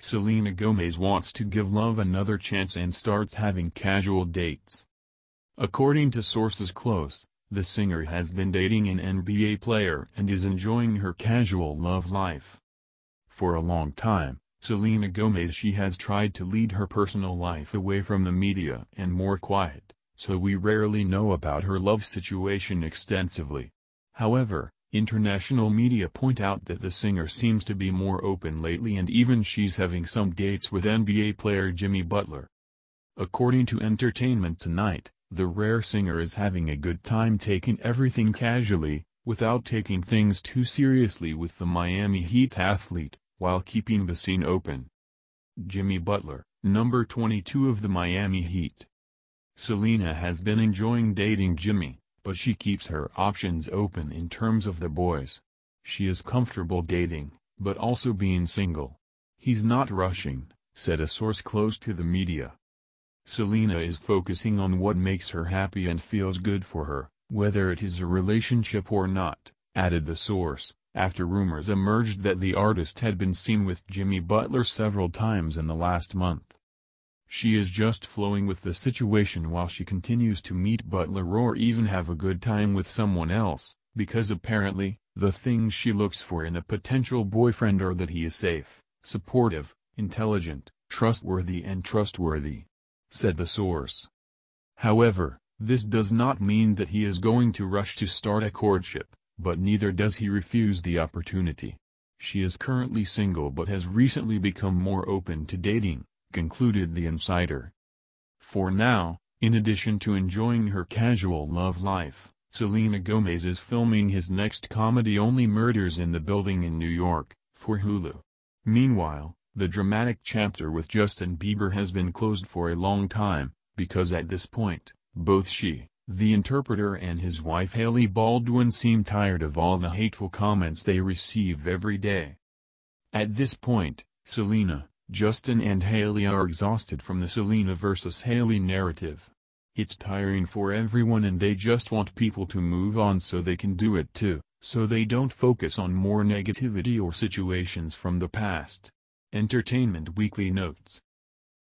Selena Gomez wants to give love another chance and starts having casual dates. According to sources close, the singer has been dating an NBA player and is enjoying her casual love life. For a long time, Selena Gomez she has tried to lead her personal life away from the media and more quiet, so we rarely know about her love situation extensively. However, International media point out that the singer seems to be more open lately and even she's having some dates with NBA player Jimmy Butler. According to Entertainment Tonight, the rare singer is having a good time taking everything casually, without taking things too seriously with the Miami Heat athlete, while keeping the scene open. Jimmy Butler, number 22 of the Miami Heat. Selena has been enjoying dating Jimmy, but she keeps her options open in terms of the boys. She is comfortable dating, but also being single. He's not rushing, said a source close to the media. Selena is focusing on what makes her happy and feels good for her, whether it is a relationship or not, added the source, after rumors emerged that the artist had been seen with Jimmy Butler several times in the last month. She is just flowing with the situation while she continues to meet Butler or even have a good time with someone else, because apparently, the things she looks for in a potential boyfriend are that he is safe, supportive, intelligent, trustworthy and trustworthy. Said the source. However, this does not mean that he is going to rush to start a courtship, but neither does he refuse the opportunity. She is currently single but has recently become more open to dating, concluded the insider. For now, in addition to enjoying her casual love life, Selena Gomez is filming his next comedy Only Murders in the Building in New York, for Hulu. Meanwhile, the dramatic chapter with Justin Bieber has been closed for a long time, because at this point, both she, the interpreter and his wife Haley Baldwin seem tired of all the hateful comments they receive every day. At this point, Selena, Justin and Haley are exhausted from the Selena vs. Haley narrative. It's tiring for everyone and they just want people to move on so they can do it too, so they don't focus on more negativity or situations from the past. Entertainment Weekly notes